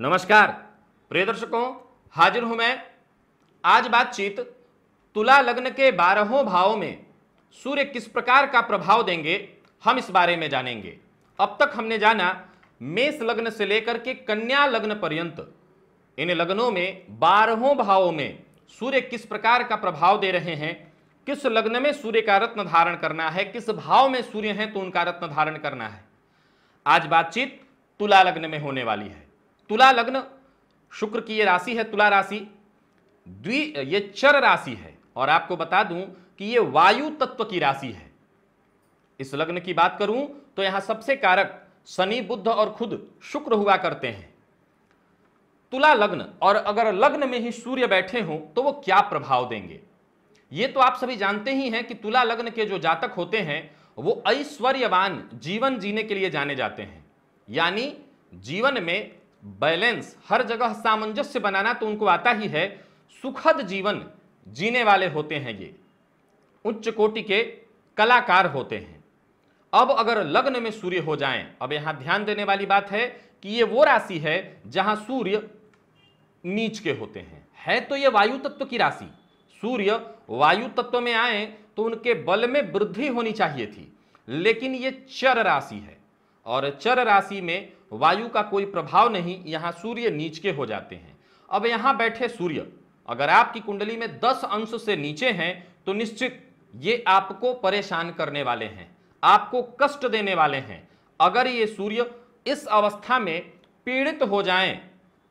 नमस्कार प्रिय दर्शकों हाजिर हूं मैं आज बातचीत तुला लग्न के बारहों भावों में सूर्य किस प्रकार का प्रभाव देंगे हम इस बारे में जानेंगे अब तक हमने जाना मेष लग्न से लेकर के कन्या लग्न पर्यंत इन लग्नों में बारहों भावों में सूर्य किस प्रकार का प्रभाव दे रहे हैं किस लग्न में सूर्य का रत्न धारण करना है किस भाव में सूर्य है तो उनका रत्न धारण करना है आज बातचीत तुला लग्न में होने वाली है तुला लग्न शुक्र की ये राशि है तुला राशि द्वि ये चर राशि है और आपको बता दूं कि ये वायु तत्व की राशि है इस लग्न की बात करूं तो यहां सबसे कारक शनि बुद्ध और खुद शुक्र हुआ करते हैं तुला लग्न और अगर लग्न में ही सूर्य बैठे हों तो वो क्या प्रभाव देंगे ये तो आप सभी जानते ही हैं कि तुला लग्न के जो जातक होते हैं वो ऐश्वर्यवान जीवन जीने के लिए जाने जाते हैं यानी जीवन में बैलेंस हर जगह सामंजस्य बनाना तो उनको आता ही है सुखद जीवन जीने वाले होते हैं ये उच्च कोटि के कलाकार होते हैं अब अगर लग्न में सूर्य हो जाएं, अब यहां ध्यान देने वाली बात है कि ये वो राशि है जहां सूर्य नीच के होते हैं है तो ये वायु तत्व की राशि सूर्य वायु तत्व में आए तो उनके बल में वृद्धि होनी चाहिए थी लेकिन ये चर राशि है और चर राशि में वायु का कोई प्रभाव नहीं यहाँ सूर्य नीच के हो जाते हैं अब यहाँ बैठे सूर्य अगर आपकी कुंडली में दस अंश से नीचे हैं तो निश्चित ये आपको परेशान करने वाले हैं आपको कष्ट देने वाले हैं अगर ये सूर्य इस अवस्था में पीड़ित हो जाएं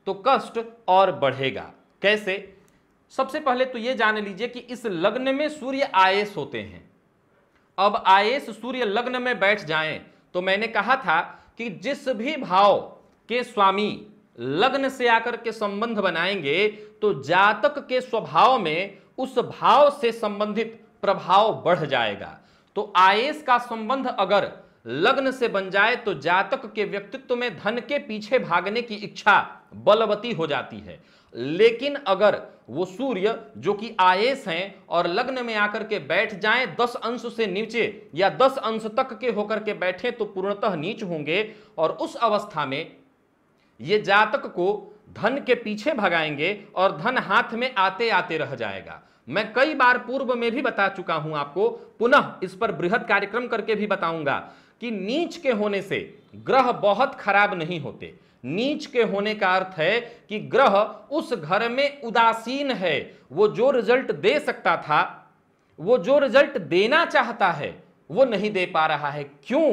तो कष्ट और बढ़ेगा कैसे सबसे पहले तो ये जान लीजिए कि इस लग्न में सूर्य आयस होते हैं अब आयस सूर्य लग्न में बैठ जाएं तो मैंने कहा था कि जिस भी भाव के स्वामी लग्न से आकर के संबंध बनाएंगे तो जातक के स्वभाव में उस भाव से संबंधित प्रभाव बढ़ जाएगा तो आयस का संबंध अगर लग्न से बन जाए तो जातक के व्यक्तित्व में धन के पीछे भागने की इच्छा बलवती हो जाती है लेकिन अगर वो सूर्य जो कि आयेस हैं और लग्न में आकर के बैठ जाएं दस अंश से नीचे या दस अंश तक के होकर के बैठे तो पूर्णतः नीच होंगे और उस अवस्था में ये जातक को धन के पीछे भगाएंगे और धन हाथ में आते आते रह जाएगा मैं कई बार पूर्व में भी बता चुका हूं आपको पुनः इस पर बृहद कार्यक्रम करके भी बताऊंगा कि नीच के होने से ग्रह बहुत खराब नहीं होते नीच के होने का अर्थ है कि ग्रह उस घर में उदासीन है वो जो रिजल्ट दे सकता था वो जो रिजल्ट देना चाहता है वो नहीं दे पा रहा है क्यों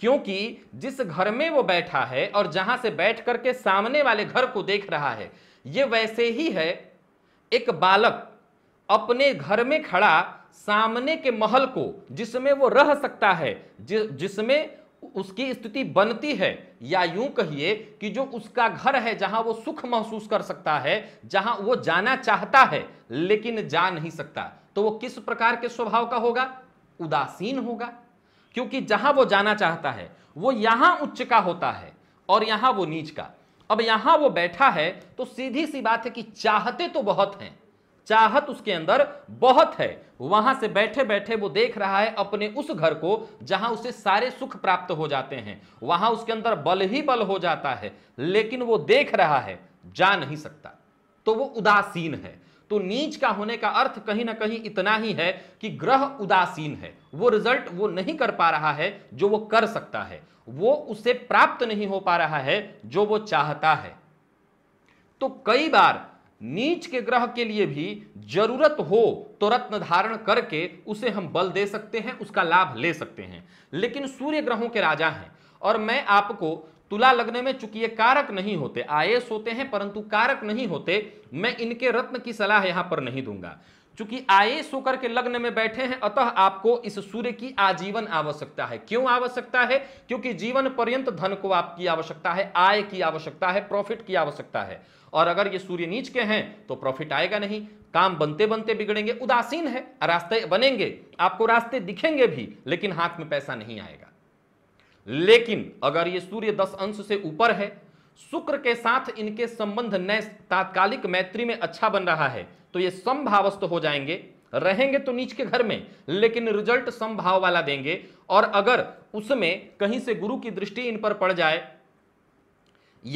क्योंकि जिस घर में वो बैठा है और जहां से बैठ करके सामने वाले घर को देख रहा है ये वैसे ही है एक बालक अपने घर में खड़ा सामने के महल को जिसमें वो रह सकता है जि, जिसमें उसकी स्थिति बनती है या यूं कहिए कि जो उसका घर है जहां वो सुख महसूस कर सकता है जहां वो जाना चाहता है लेकिन जा नहीं सकता तो वो किस प्रकार के स्वभाव का होगा उदासीन होगा क्योंकि जहां वो जाना चाहता है वो यहां उच्च का होता है और यहां वो नीच का अब यहां वो बैठा है तो सीधी सी बात है कि चाहते तो बहुत हैं चाहत उसके अंदर बहुत है वहां से बैठे बैठे वो देख रहा है अपने उस घर को जहां उसे सारे सुख प्राप्त हो जाते हैं वहां उसके अंदर बल ही बल हो जाता है लेकिन वो देख रहा है जा नहीं सकता तो वो उदासीन है तो नीच का होने का अर्थ कहीं ना कहीं इतना ही है कि ग्रह उदासीन है वो रिजल्ट वो नहीं कर पा रहा है जो वो कर सकता है वो उसे प्राप्त नहीं हो पा रहा है जो वो चाहता है तो कई बार नीच के ग्रह के लिए भी जरूरत हो तो रत्न धारण करके उसे हम बल दे सकते हैं उसका लाभ ले सकते हैं लेकिन सूर्य ग्रहों के राजा हैं और मैं आपको तुला लगने में चूंकि ये कारक नहीं होते आयस होते हैं परंतु कारक नहीं होते मैं इनके रत्न की सलाह यहां पर नहीं दूंगा चूंकि आये सोकर के लग्न में बैठे हैं अतः आपको इस सूर्य की आजीवन आवश्यकता है क्यों आवश्यकता है क्योंकि जीवन पर्यंत धन को आपकी आवश्यकता है आय की आवश्यकता है प्रॉफिट की आवश्यकता है और अगर ये सूर्य नीच के हैं तो प्रॉफिट आएगा नहीं काम बनते बनते बिगड़ेंगे उदासीन है रास्ते बनेंगे आपको रास्ते दिखेंगे भी लेकिन हाथ में पैसा नहीं आएगा लेकिन अगर ये सूर्य दस अंश से ऊपर है शुक्र के साथ इनके संबंध नए तात्कालिक मैत्री में अच्छा बन रहा है तो ये समभावस्थ हो जाएंगे रहेंगे तो नीच के घर में लेकिन रिजल्ट समभाव वाला देंगे और अगर उसमें कहीं से गुरु की दृष्टि इन पर पड़ जाए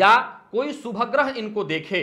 या कोई शुभग्रह इनको देखे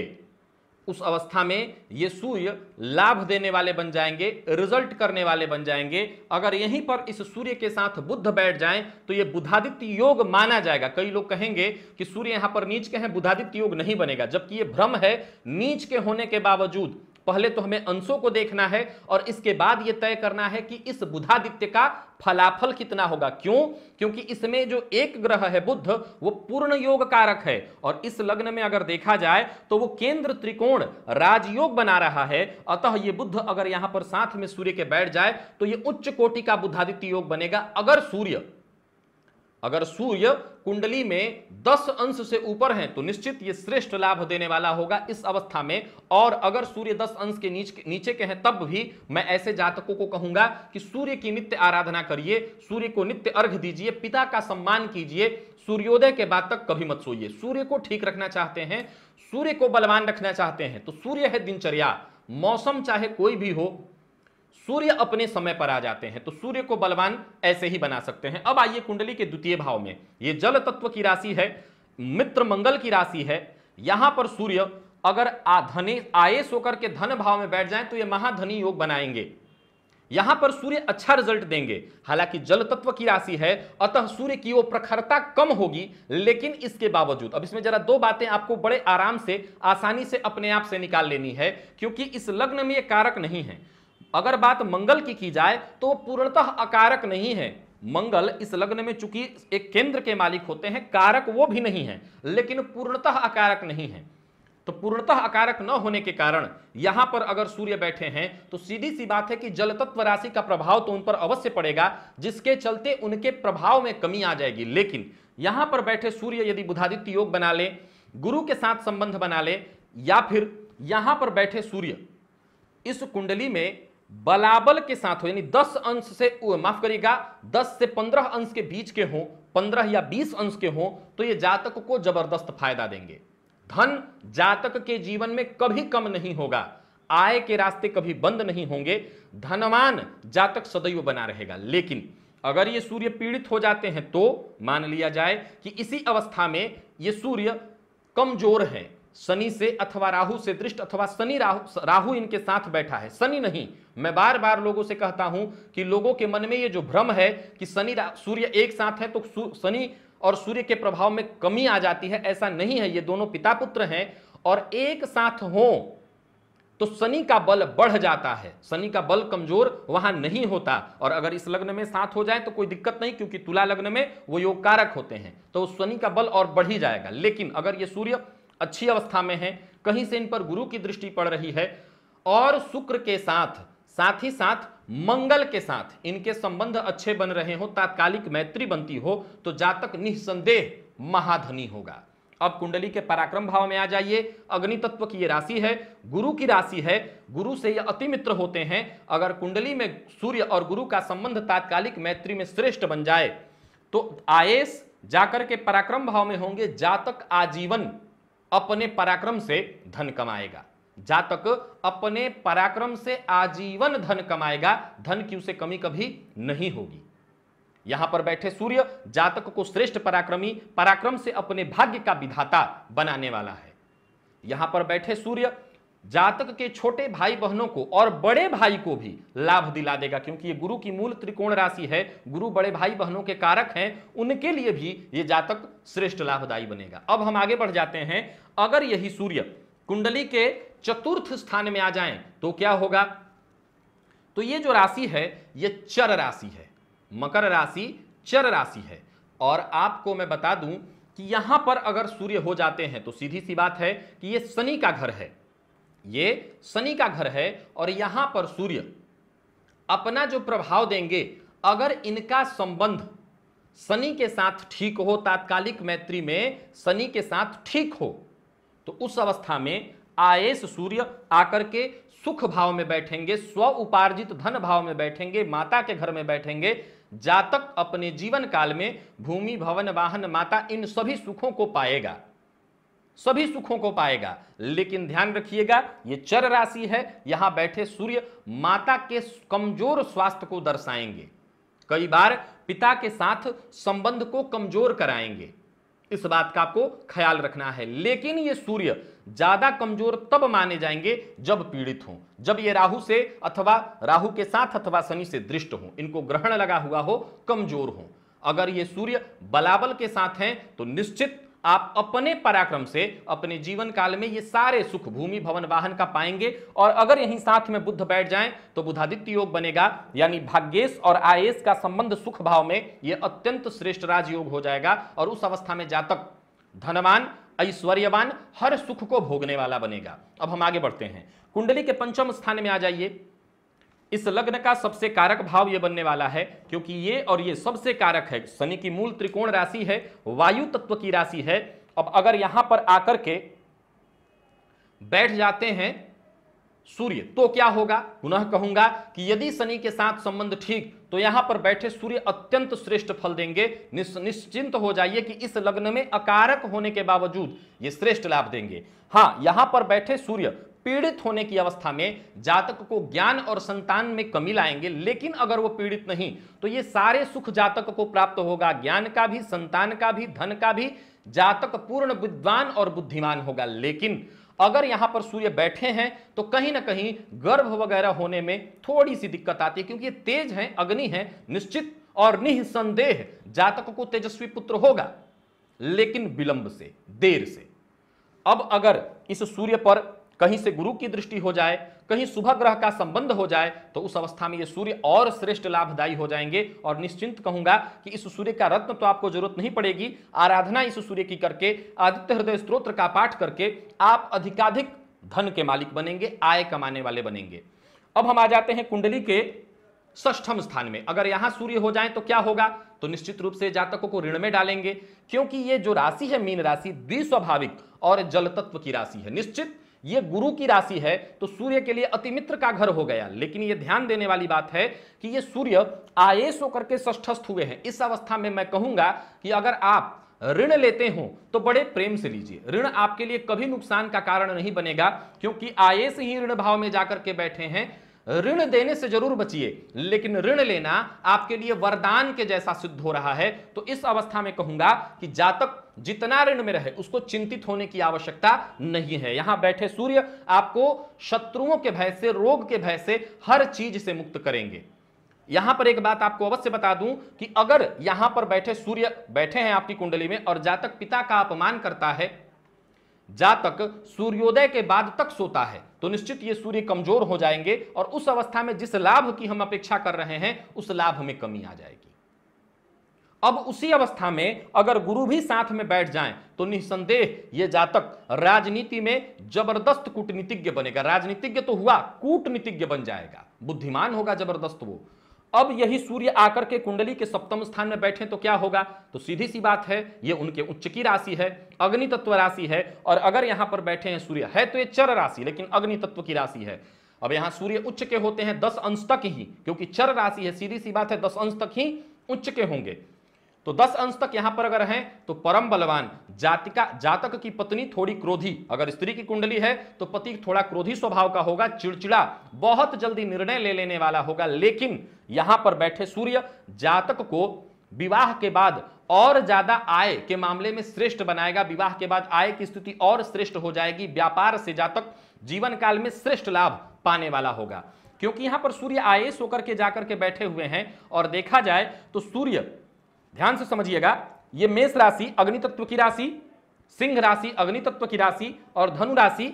उस अवस्था में ये सूर्य लाभ देने वाले बन जाएंगे रिजल्ट करने वाले बन जाएंगे अगर यहीं पर इस सूर्य के साथ बुद्ध बैठ जाए तो ये बुधादित्य योग माना जाएगा कई लोग कहेंगे कि सूर्य यहां पर नीच के हैं बुधादित्य योग नहीं बनेगा जबकि ये भ्रम है नीच के होने के बावजूद पहले तो हमें अंशों को देखना है और इसके बाद यह तय करना है कि इस बुधादित्य का फलाफल कितना होगा क्यों क्योंकि इसमें जो एक ग्रह है बुद्ध वो पूर्ण योग कारक है और इस लग्न में अगर देखा जाए तो वो केंद्र त्रिकोण राजयोग बना रहा है अतः ये बुद्ध अगर यहां पर साथ में सूर्य के बैठ जाए तो ये उच्च कोटि का बुधादित्य योग बनेगा अगर सूर्य अगर सूर्य कुंडली में 10 अंश से ऊपर हैं तो निश्चित ये श्रेष्ठ लाभ देने वाला होगा इस अवस्था में और अगर सूर्य 10 अंश के नीचे नीचे के हैं तब भी मैं ऐसे जातकों को कहूंगा कि सूर्य की नित्य आराधना करिए सूर्य को नित्य अर्घ दीजिए पिता का सम्मान कीजिए सूर्योदय के बाद तक कभी मत सोइए सूर्य को ठीक रखना चाहते हैं सूर्य को बलवान रखना चाहते हैं तो सूर्य है दिनचर्या मौसम चाहे कोई भी हो सूर्य अपने समय पर आ जाते हैं तो सूर्य को बलवान ऐसे ही बना सकते हैं अब आइए कुंडली के द्वितीय भाव में ये जल तत्व की राशि है मित्र मंगल की राशि है यहां पर सूर्य अगर आधने आयस होकर के धन भाव में बैठ जाए तो ये महाधनी योग बनाएंगे यहां पर सूर्य अच्छा रिजल्ट देंगे हालांकि जल तत्व की राशि है अतः सूर्य की वो प्रखरता कम होगी लेकिन इसके बावजूद अब इसमें जरा दो बातें आपको बड़े आराम से आसानी से अपने आप से निकाल लेनी है क्योंकि इस लग्न में ये कारक नहीं है अगर बात मंगल की की जाए तो वो पूर्णतः अकारक नहीं है मंगल इस लग्न में चूंकि एक केंद्र के मालिक होते हैं कारक वो भी नहीं है लेकिन पूर्णतः अकारक नहीं है तो पूर्णतः अकारक न होने के कारण यहां पर अगर सूर्य बैठे हैं तो सीधी सी बात है कि जल तत्व राशि का प्रभाव तो उन पर अवश्य पड़ेगा जिसके चलते उनके प्रभाव में कमी आ जाएगी लेकिन यहां पर बैठे सूर्य यदि बुधादित्य योग बना ले गुरु के साथ संबंध बना ले या फिर यहां पर बैठे सूर्य इस कुंडली में बलाबल के साथ हो यानी 10 अंश से माफ करिएगा 10 से 15 अंश के बीच के हों 15 या 20 अंश के हो तो ये जातक को जबरदस्त फायदा देंगे धन जातक के जीवन में कभी कम नहीं होगा आय के रास्ते कभी बंद नहीं होंगे धनवान जातक सदैव बना रहेगा लेकिन अगर ये सूर्य पीड़ित हो जाते हैं तो मान लिया जाए कि इसी अवस्था में ये सूर्य कमजोर है शनि से अथवा राहु से दृष्ट अथवा शनि राहु राहु इनके साथ बैठा है शनि नहीं मैं बार बार लोगों से कहता हूं कि लोगों के मन में ये जो भ्रम है कि शनि सूर्य एक साथ है तो शनि और सूर्य के प्रभाव में कमी आ जाती है ऐसा नहीं है ये दोनों पिता पुत्र हैं और एक साथ हो तो शनि का बल बढ़ जाता है शनि का बल कमजोर वहां नहीं होता और अगर इस लग्न में साथ हो जाए तो कोई दिक्कत नहीं क्योंकि तुला लग्न में वो योग कारक होते हैं तो शनि का बल और बढ़ ही जाएगा लेकिन अगर ये सूर्य अच्छी अवस्था में है कहीं से इन पर गुरु की दृष्टि पड़ रही है और शुक्र के साथ साथ ही साथ मंगल के साथ इनके संबंध अच्छे बन रहे हो तात्कालिक मैत्री बनती हो तो जातक निसंदेह महाधनी होगा अब कुंडली के पराक्रम भाव में आ जाइए अग्नि तत्व की ये राशि है गुरु की राशि है गुरु से ये अति मित्र होते हैं अगर कुंडली में सूर्य और गुरु का संबंध तात्कालिक मैत्री में श्रेष्ठ बन जाए तो आयस जाकर के पराक्रम भाव में होंगे जातक आजीवन अपने पराक्रम से धन कमाएगा जातक अपने पराक्रम से आजीवन धन कमाएगा धन की उसे कमी कभी नहीं होगी यहां पर बैठे सूर्य जातक को श्रेष्ठ पराक्रमी पराक्रम से अपने भाग्य का विधाता बनाने वाला है यहां पर बैठे सूर्य जातक के छोटे भाई बहनों को और बड़े भाई को भी लाभ दिला देगा क्योंकि ये गुरु की मूल त्रिकोण राशि है गुरु बड़े भाई बहनों के कारक हैं उनके लिए भी ये जातक श्रेष्ठ लाभदायी बनेगा अब हम आगे बढ़ जाते हैं अगर यही सूर्य कुंडली के चतुर्थ स्थान में आ जाए तो क्या होगा तो ये जो राशि है ये चर राशि है मकर राशि चर राशि है और आपको मैं बता दूं कि यहां पर अगर सूर्य हो जाते हैं तो सीधी सी बात है कि ये शनि का घर है ये शनि का घर है और यहां पर सूर्य अपना जो प्रभाव देंगे अगर इनका संबंध शनि के साथ ठीक हो तात्कालिक मैत्री में शनि के साथ ठीक हो तो उस अवस्था में आएस सूर्य आकर के सुख भाव में बैठेंगे स्व उपार्जित धन भाव में बैठेंगे माता के घर में बैठेंगे जातक अपने जीवन काल में भूमि भवन वाहन माता इन सभी सुखों को पाएगा सभी सुखों को पाएगा लेकिन ध्यान रखिएगा ये चर राशि है यहां बैठे सूर्य माता के कमजोर स्वास्थ्य को दर्शाएंगे कई बार पिता के साथ संबंध को कमजोर कराएंगे इस बात का आपको ख्याल रखना है लेकिन ये सूर्य ज्यादा कमजोर तब माने जाएंगे जब पीड़ित हो जब ये राहु से अथवा राहु के साथ अथवा शनि से दृष्ट हो इनको ग्रहण लगा हुआ हो कमजोर हो अगर ये सूर्य बलाबल के साथ हैं तो निश्चित आप अपने पराक्रम से अपने जीवन काल में ये सारे सुख भूमि भवन वाहन का पाएंगे और अगर यहीं साथ में बुद्ध बैठ जाएं तो बुधादित्य योग बनेगा यानी भाग्येश और आयेश का संबंध सुख भाव में ये अत्यंत श्रेष्ठ राजयोग हो जाएगा और उस अवस्था में जातक धनवान ऐश्वर्यवान हर सुख को भोगने वाला बनेगा अब हम आगे बढ़ते हैं कुंडली के पंचम स्थान में आ जाइए इस लग्न का सबसे कारक भाव ये बनने वाला है क्योंकि ये और ये सबसे कारक है शनि की मूल त्रिकोण राशि है वायु तत्व की राशि है अब अगर यहां पर आकर के बैठ जाते हैं सूर्य तो क्या होगा पुनः कहूंगा कि यदि शनि के साथ संबंध ठीक तो यहां पर बैठे सूर्य अत्यंत श्रेष्ठ फल देंगे निश्चिंत हो जाइए कि इस लग्न में अकारक होने के बावजूद ये श्रेष्ठ लाभ देंगे हाँ यहां पर बैठे सूर्य पीड़ित होने की अवस्था में जातक को ज्ञान और संतान में कमी लाएंगे लेकिन अगर वो पीड़ित नहीं तो ये सारे सुख जातक को प्राप्त होगा ज्ञान का भी संतान का भी धन का भी जातक पूर्ण विद्वान और बुद्धिमान होगा लेकिन अगर यहां पर सूर्य बैठे हैं तो कहीं ना कहीं गर्भ वगैरह होने में थोड़ी सी दिक्कत आती है क्योंकि ये तेज है अग्नि है निश्चित और निसंदेह जातक को तेजस्वी पुत्र होगा लेकिन विलंब से देर से अब अगर इस सूर्य पर कहीं से गुरु की दृष्टि हो जाए कहीं शुभ ग्रह का संबंध हो जाए तो उस अवस्था में ये सूर्य और श्रेष्ठ लाभदायी हो जाएंगे और निश्चिंत कहूंगा कि इस सूर्य का रत्न तो आपको जरूरत नहीं पड़ेगी आराधना इस सूर्य की करके आदित्य हृदय स्त्रोत्र का पाठ करके आप अधिकाधिक धन के मालिक बनेंगे आय कमाने वाले बनेंगे अब हम आ जाते हैं कुंडली के ष्ठम स्थान में अगर यहां सूर्य हो जाए तो क्या होगा तो निश्चित रूप से जातकों को ऋण में डालेंगे क्योंकि ये जो राशि है मीन राशि द्विस्वाभाविक और जल तत्व की राशि है निश्चित ये गुरु की राशि है तो सूर्य के लिए अतिमित्र का घर हो गया लेकिन ये ध्यान देने वाली बात है कि ये सूर्य आयेश होकर के ष्ठस्थ हुए हैं इस अवस्था में मैं कहूंगा कि अगर आप ऋण लेते हो तो बड़े प्रेम से लीजिए ऋण आपके लिए कभी नुकसान का कारण नहीं बनेगा क्योंकि आयस ही ऋण भाव में जाकर के बैठे हैं ऋण देने से जरूर बचिए लेकिन ऋण लेना आपके लिए वरदान के जैसा सिद्ध हो रहा है तो इस अवस्था में कहूंगा कि जातक जितना ऋण में रहे उसको चिंतित होने की आवश्यकता नहीं है यहां बैठे सूर्य आपको शत्रुओं के भय से रोग के भय से हर चीज से मुक्त करेंगे यहां पर एक बात आपको अवश्य बता दूं कि अगर यहां पर बैठे सूर्य बैठे हैं आपकी कुंडली में और जातक पिता का अपमान करता है जातक सूर्योदय के बाद तक सोता है तो निश्चित ये सूर्य कमजोर हो जाएंगे और उस अवस्था में जिस लाभ की हम अपेक्षा कर रहे हैं उस लाभ में कमी आ जाएगी अब उसी अवस्था में अगर गुरु भी साथ में बैठ जाएं तो निसंदेह ये जातक राजनीति में जबरदस्त कूटनीतिज्ञ बनेगा राजनीतिज्ञ तो हुआ कूटनीतिज्ञ बन जाएगा बुद्धिमान होगा जबरदस्त वो अब यही सूर्य आकर के कुंडली के सप्तम स्थान में बैठे तो क्या होगा तो सीधी सी बात है ये उनके उच्च की राशि है अग्नि तत्व राशि है और अगर यहां पर बैठे हैं सूर्य है तो ये चर राशि लेकिन अग्नि तत्व की राशि है अब यहां सूर्य उच्च के होते हैं दस अंश तक ही क्योंकि चर राशि है सीधी सी बात है दस अंश तक ही उच्च के होंगे तो 10 अंश तक यहां पर अगर हैं तो परम बलवान जातिका जातक की पत्नी थोड़ी क्रोधी अगर स्त्री की कुंडली है तो पति थोड़ा क्रोधी स्वभाव का होगा चिड़चिड़ा बहुत जल्दी निर्णय ले लेने वाला होगा लेकिन यहां पर बैठे सूर्य जातक को विवाह के बाद और ज्यादा आय के मामले में श्रेष्ठ बनाएगा विवाह के बाद आय की स्थिति और श्रेष्ठ हो जाएगी व्यापार से जातक जीवन काल में श्रेष्ठ लाभ पाने वाला होगा क्योंकि यहां पर सूर्य आए सोकर के जाकर के बैठे हुए हैं और देखा जाए तो सूर्य ध्यान से समझिएगा ये मेष राशि अग्नि तत्व की राशि सिंह राशि अग्नि तत्व की राशि और धनु राशि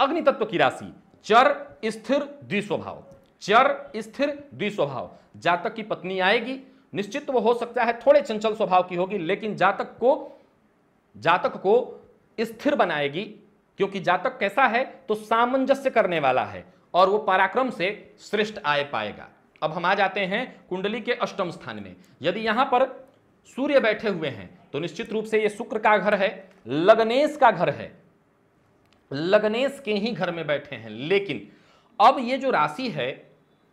अग्नि तत्व की राशि चर स्थिर द्विस्वभाव चर स्थिर द्विस्वभाव जातक की पत्नी आएगी निश्चित वो हो सकता है थोड़े चंचल स्वभाव की होगी लेकिन जातक को जातक को स्थिर बनाएगी क्योंकि जातक कैसा है तो सामंजस्य करने वाला है और वो पराक्रम से श्रेष्ठ आय पाएगा अब हम आ जाते हैं कुंडली के अष्टम स्थान में यदि यहां पर सूर्य बैठे हुए हैं तो निश्चित रूप से ये शुक्र का घर है लगनेश का घर है लग्नेश के ही घर में बैठे हैं लेकिन अब ये जो राशि है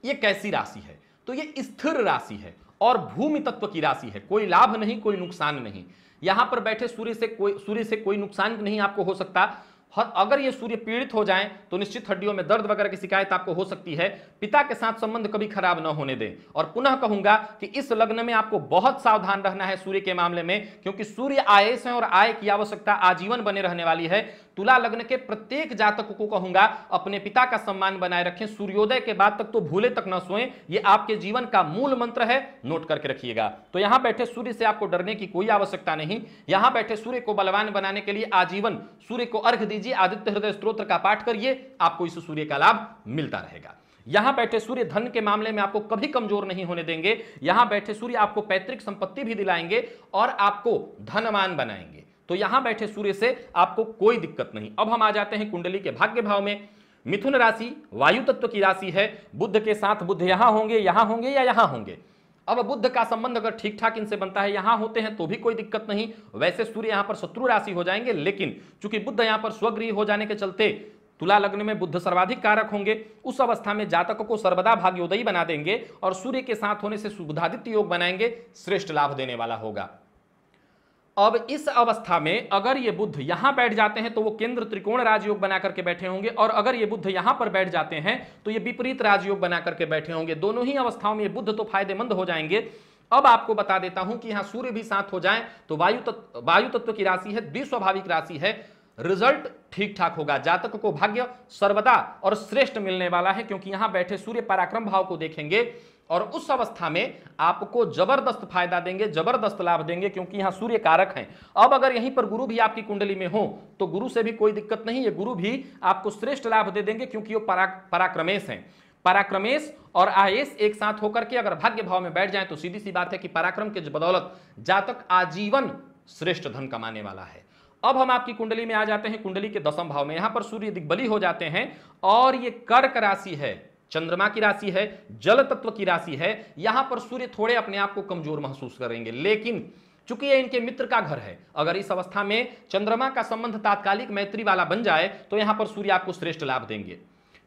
ये कैसी राशि है तो ये स्थिर राशि है और भूमि तत्व की राशि है कोई लाभ नहीं कोई नुकसान नहीं यहां पर बैठे सूर्य से कोई सूर्य से कोई नुकसान नहीं आपको हो सकता अगर ये सूर्य पीड़ित हो जाए तो निश्चित हड्डियों में दर्द वगैरह की शिकायत आपको हो सकती है पिता के साथ संबंध कभी खराब न होने दें और पुनः कहूंगा कि इस लग्न में आपको बहुत सावधान रहना है सूर्य के मामले में क्योंकि सूर्य आयस है और आय की आवश्यकता आजीवन बने रहने वाली है तुला लग्न के प्रत्येक जातक को कहूंगा अपने पिता का सम्मान बनाए रखें सूर्योदय के बाद तक तो भूले तक न सोएं ये आपके जीवन का मूल मंत्र है नोट करके रखिएगा तो यहां बैठे सूर्य से आपको डरने की कोई आवश्यकता नहीं यहां बैठे सूर्य को बलवान बनाने के लिए आजीवन सूर्य को अर्घ दीजिए आदित्य हृदय स्त्रोत्र का पाठ करिए आपको इस सूर्य का लाभ मिलता रहेगा यहां बैठे सूर्य धन के मामले में आपको कभी कमजोर नहीं होने देंगे यहां बैठे सूर्य आपको पैतृक संपत्ति भी दिलाएंगे और आपको धनवान बनाएंगे तो यहां बैठे सूर्य से आपको कोई दिक्कत नहीं अब हम आ जाते हैं कुंडली के भाग्य भाव में मिथुन राशि वायु तत्व की राशि है बुद्ध के साथ बुद्ध यहां होंगे यहां होंगे या यहां होंगे अब बुद्ध का संबंध अगर ठीक ठाक इनसे बनता है यहां होते हैं तो भी कोई दिक्कत नहीं वैसे सूर्य यहां पर शत्रु राशि हो जाएंगे लेकिन चूंकि बुद्ध यहां पर स्वगृह हो जाने के चलते तुला लग्न में बुद्ध सर्वाधिक कारक होंगे उस अवस्था में जातक को सर्वदा भाग्योदयी बना देंगे और सूर्य के साथ होने से सुबुधादित्य योग बनाएंगे श्रेष्ठ लाभ देने वाला होगा अब इस अवस्था में अगर ये बुद्ध यहां बैठ जाते हैं तो वो केंद्र त्रिकोण राजयोग बना करके बैठे होंगे और अगर ये बुद्ध यहां पर बैठ जाते हैं तो ये विपरीत राजयोग बना करके बैठे होंगे दोनों ही अवस्थाओं में बुद्ध तो फायदेमंद हो जाएंगे अब आपको बता देता हूं कि यहां सूर्य भी साथ हो जाए तो वायु तत्व वायु तत्व की राशि है द्विस्वाभाविक राशि है रिजल्ट ठीक ठाक होगा जातक को भाग्य सर्वदा और श्रेष्ठ मिलने वाला है क्योंकि यहां बैठे सूर्य पराक्रम भाव को देखेंगे और उस अवस्था में आपको जबरदस्त फायदा देंगे जबरदस्त लाभ देंगे क्योंकि यहां सूर्य कारक हैं अब अगर यहीं पर गुरु भी आपकी कुंडली में हो तो गुरु से भी कोई दिक्कत नहीं है गुरु भी आपको श्रेष्ठ लाभ दे देंगे क्योंकि वो परा पराक्रमेश हैं पराक्रमेश और आयस एक साथ होकर के अगर भाग्य भाव में बैठ जाए तो सीधी सी बात है कि पराक्रम के बदौलत जातक आजीवन श्रेष्ठ धन कमाने वाला है अब हम आपकी कुंडली में आ जाते हैं कुंडली के दसम भाव में यहां पर सूर्य दिग्बली हो जाते हैं और ये कर्क राशि है चंद्रमा की राशि है जल तत्व की राशि है यहां पर सूर्य थोड़े अपने आप को कमजोर महसूस करेंगे लेकिन चूंकि ये इनके मित्र का घर है अगर इस अवस्था में चंद्रमा का संबंध तात्कालिक मैत्री वाला बन जाए तो यहां पर सूर्य आपको श्रेष्ठ लाभ देंगे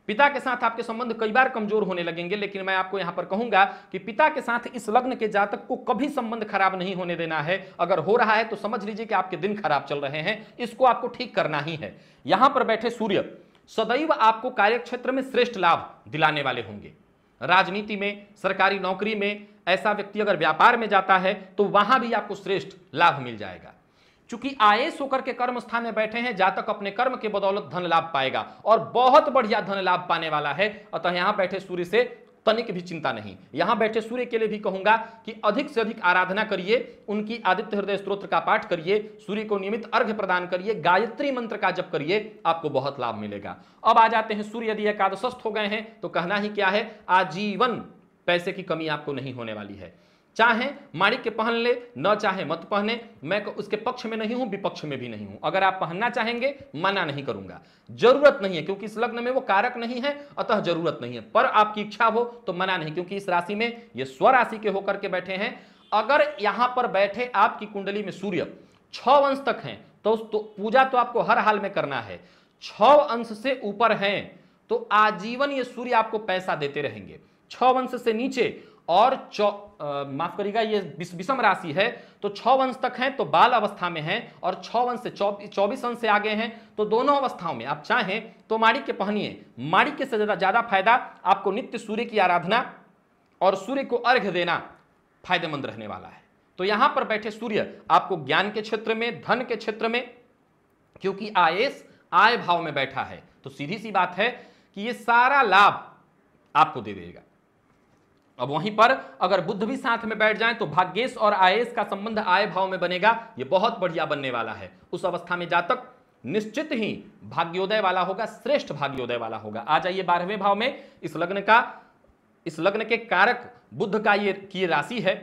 पिता के साथ आपके संबंध कई बार कमजोर होने लगेंगे लेकिन मैं आपको यहां पर कहूंगा कि पिता के साथ इस लग्न के जातक को कभी संबंध खराब नहीं होने देना है अगर हो रहा है तो समझ लीजिए कि आपके दिन खराब चल रहे हैं इसको आपको ठीक करना ही है यहां पर बैठे सूर्य सदैव आपको कार्यक्षेत्र में श्रेष्ठ लाभ दिलाने वाले होंगे राजनीति में सरकारी नौकरी में ऐसा व्यक्ति अगर व्यापार में जाता है तो वहां भी आपको श्रेष्ठ लाभ मिल जाएगा चूंकि आय होकर के कर्म स्थान में बैठे हैं जातक अपने कर्म के बदौलत धन लाभ पाएगा और बहुत बढ़िया धन लाभ पाने वाला है अतः यहां बैठे सूर्य से तनिक की भी चिंता नहीं यहां बैठे सूर्य के लिए भी कहूंगा कि अधिक से अधिक आराधना करिए उनकी आदित्य हृदय स्त्रोत्र का पाठ करिए सूर्य को नियमित अर्घ्य प्रदान करिए गायत्री मंत्र का जप करिए आपको बहुत लाभ मिलेगा अब आ जाते हैं सूर्य यदि एकादशस्थ हो गए हैं तो कहना ही क्या है आजीवन पैसे की कमी आपको नहीं होने वाली है चाहे मारी के पहन ले न चाहे मत पहने मैं उसके पक्ष में नहीं हूं विपक्ष में भी नहीं हूं अगर आप पहनना चाहेंगे मना नहीं करूंगा जरूरत नहीं है क्योंकि इस लग्न में वो कारक नहीं है अतः जरूरत नहीं है पर आपकी इच्छा हो तो मना नहीं क्योंकि इस राशि में ये स्वराशि के होकर के बैठे हैं अगर यहां पर बैठे आपकी कुंडली में सूर्य छ अंश तक हैं तो, तो पूजा तो आपको हर हाल में करना है छ अंश से ऊपर हैं तो आजीवन ये सूर्य आपको पैसा देते रहेंगे छ अंश से नीचे और चौ माफ करिएगा ये विषम राशि है तो छ वंश तक हैं तो बाल अवस्था में हैं और छ वंश से चौबीस वंश से आगे हैं तो दोनों अवस्थाओं में आप चाहें तो माड़ी के पहनिए माड़ी के से ज़्यादा फायदा आपको नित्य सूर्य की आराधना और सूर्य को अर्घ्य देना फायदेमंद रहने वाला है तो यहाँ पर बैठे सूर्य आपको ज्ञान के क्षेत्र में धन के क्षेत्र में क्योंकि आयस आय भाव में बैठा है तो सीधी सी बात है कि ये सारा लाभ आपको दे देगा अब वहीं पर अगर बुद्ध भी साथ में बैठ जाएं तो भाग्येश और आयेश का संबंध आय भाव में बनेगा ये बहुत बढ़िया बनने वाला है उस अवस्था में जातक निश्चित ही भाग्योदय वाला होगा श्रेष्ठ भाग्योदय वाला होगा आ जाइए बारहवें भाव में इस लग्न का इस लग्न के कारक बुद्ध का ये की राशि है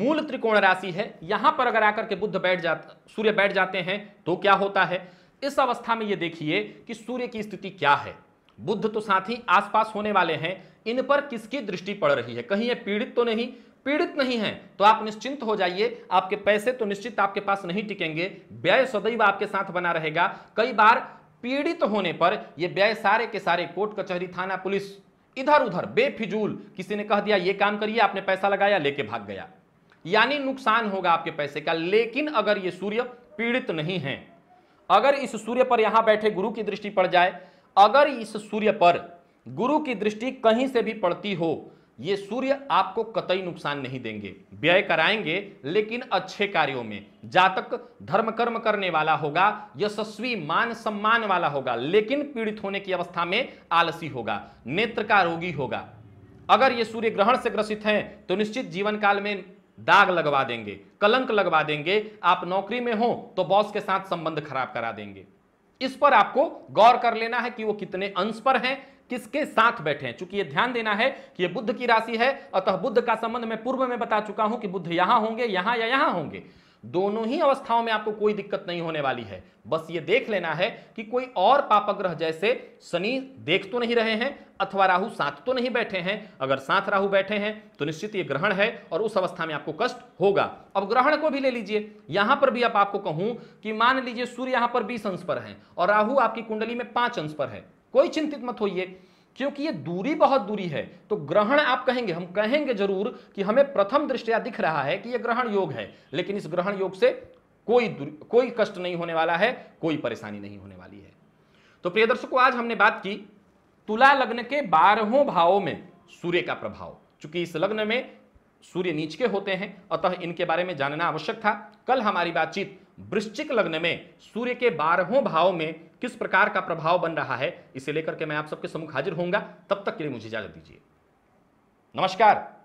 मूल त्रिकोण राशि है यहां पर अगर आकर के बुद्ध बैठ जा सूर्य बैठ जाते हैं तो क्या होता है इस अवस्था में ये देखिए कि सूर्य की स्थिति क्या है बुद्ध तो साथ ही आसपास होने वाले हैं इन पर किसकी दृष्टि पड़ रही है कहीं ये पीड़ित तो नहीं पीड़ित नहीं है तो आप निश्चिंत हो जाइए आपके पैसे तो निश्चित आपके पास नहीं टिकेंगे व्यय सदैव आपके साथ बना रहेगा कई बार पीड़ित होने पर ये व्यय सारे के सारे कोर्ट कचहरी थाना पुलिस इधर उधर बेफिजूल किसी ने कह दिया ये काम करिए आपने पैसा लगाया लेके भाग गया यानी नुकसान होगा आपके पैसे का लेकिन अगर ये सूर्य पीड़ित नहीं है अगर इस सूर्य पर यहां बैठे गुरु की दृष्टि पड़ जाए अगर इस सूर्य पर गुरु की दृष्टि कहीं से भी पड़ती हो ये सूर्य आपको कतई नुकसान नहीं देंगे व्यय कराएंगे लेकिन अच्छे कार्यों में जातक धर्म कर्म करने वाला होगा यशस्वी मान सम्मान वाला होगा लेकिन पीड़ित होने की अवस्था में आलसी होगा नेत्र का रोगी होगा अगर ये सूर्य ग्रहण से ग्रसित हैं तो निश्चित जीवन काल में दाग लगवा देंगे कलंक लगवा देंगे आप नौकरी में हो तो बॉस के साथ संबंध खराब करा देंगे इस पर आपको गौर कर लेना है कि वो कितने अंश पर हैं किसके साथ बैठे हैं चूंकि ये ध्यान देना है कि ये बुद्ध की राशि है अतः बुद्ध का संबंध मैं पूर्व में बता चुका हूं कि बुद्ध यहां होंगे यहां या यहां होंगे दोनों ही अवस्थाओं में आपको कोई दिक्कत नहीं होने वाली है बस ये देख लेना है कि कोई और पापग्रह जैसे शनि देख तो नहीं रहे हैं अथवा राहु साथ तो नहीं बैठे हैं अगर साथ राहु बैठे हैं तो निश्चित ये ग्रहण है और उस अवस्था में आपको कष्ट होगा अब ग्रहण को भी ले लीजिए यहां पर भी आप आपको कहूं कि मान लीजिए सूर्य यहां पर बीस अंश पर है और राहु आपकी कुंडली में पांच अंश पर है कोई चिंतित मत होइए क्योंकि ये दूरी बहुत दूरी है तो ग्रहण आप कहेंगे हम कहेंगे जरूर कि हमें प्रथम दृष्टया दिख रहा है कि ये ग्रहण योग है लेकिन इस ग्रहण योग से कोई कोई कष्ट नहीं होने वाला है कोई परेशानी नहीं होने वाली है तो प्रिय दर्शकों आज हमने बात की तुला लग्न के बारहों भावों में सूर्य का प्रभाव चूंकि इस लग्न में सूर्य नीच के होते हैं अतः इनके बारे में जानना आवश्यक था कल हमारी बातचीत वृश्चिक लग्न में सूर्य के बारहों भाव में किस प्रकार का प्रभाव बन रहा है इसे लेकर के मैं आप सबके सम्मुख हाजिर होऊंगा तब तक के लिए मुझे इजाजत दीजिए नमस्कार